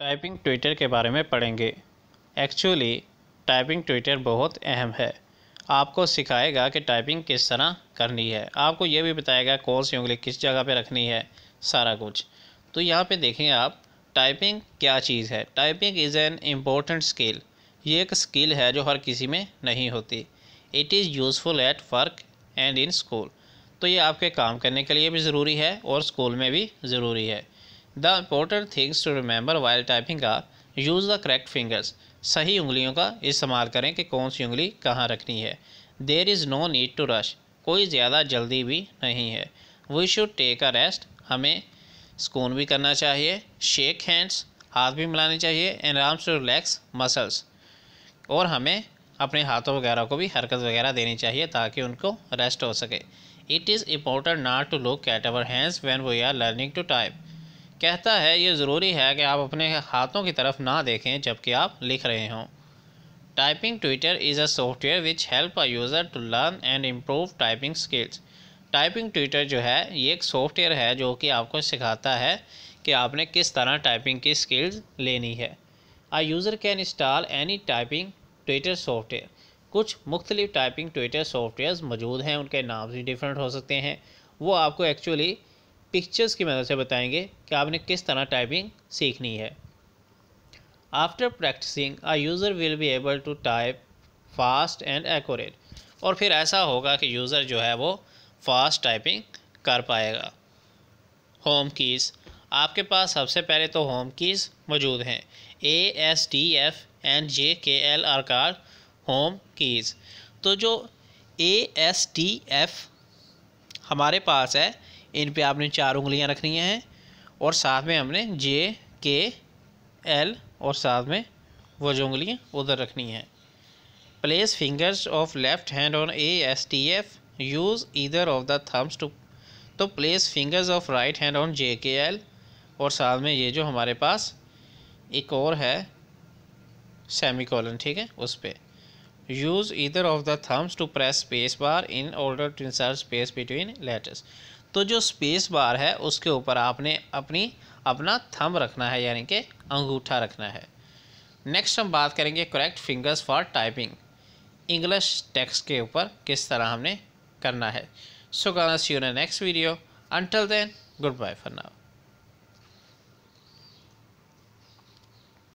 typing Twitter के बारे में पढ़ेंगे एक्चुअली टाइपिंग ट्विटर बहुत अहम है आपको सिखाएगा कि टाइपिंग किस तरह करनी है आपको ये भी बताएगा कौन सी उंगली किस जगह पे रखनी है सारा कुछ तो यहाँ पे देखें आप टाइपिंग क्या चीज़ है typing is an important skill ये एक स्किल है जो हर किसी में नहीं होती it is useful at work and in school तो ये आपके काम करने के लिए भी ज़रूरी है और स्कूल में भी ज़रूरी है the important things to remember while typing का यूज़ द करेक्ट फिंगर्स सही उंगलियों का इस्तेमाल करें कि कौन सी उंगली कहाँ रखनी है there is no need to rush कोई ज़्यादा जल्दी भी नहीं है we should take a rest हमें सुकून भी करना चाहिए शेक हैंड्स हाथ भी मिलाने चाहिए एंड आराम से रिलैक्स मसल्स और हमें अपने हाथों वगैरह को भी हरकत वगैरह देनी चाहिए ताकि उनको रेस्ट हो सके it is important not to look at our hands when we are learning to type कहता है ये ज़रूरी है कि आप अपने हाथों की तरफ ना देखें जबकि आप लिख रहे हों typing tutor is a software which help a user to learn and improve typing skills typing tutor जो है ये एक सॉफ्टवेयर है जो कि आपको सिखाता है कि आपने किस तरह टाइपिंग की स्किल्स लेनी है a user can install any typing tutor software कुछ मुख्तलिफ टाइपिंग ट्विटर सॉफ्टवेयर मौजूद हैं उनके नाम भी डिफरेंट हो सकते हैं वो आपको एक्चुअली पिक्चर्स की मदद से बताएंगे कि आपने किस तरह टाइपिंग सीखनी है after practising a user will be able to type fast and accurate और फिर ऐसा होगा कि यूज़र जो है वो फास्ट टाइपिंग कर पाएगा होम कीज़ आपके पास सबसे पहले तो होम कीज़ मौजूद हैं A S D F and J K L are कार होम कीज़ तो जो ए एस डी एफ हमारे पास है इन पे आपने चार उंगलियां रखनी हैं और साथ में हमने जे के एल और साथ में वो जो उंगलियाँ उधर रखनी है place fingers of left hand on A S T F use either of the thumbs to तो place fingers of right hand on J K L और साथ में ये जो हमारे पास एक और है सेमी कॉलन ठीक है उस पर use either of the thumbs to press space bar in order to insert space between letters तो जो स्पेस बार है उसके ऊपर आपने अपनी अपना थंब रखना है यानी कि अंगूठा रखना है नेक्स्ट हम बात करेंगे correct fingers for typing English text के ऊपर किस तरह हमने करना है so gonna see you next video until then goodbye for now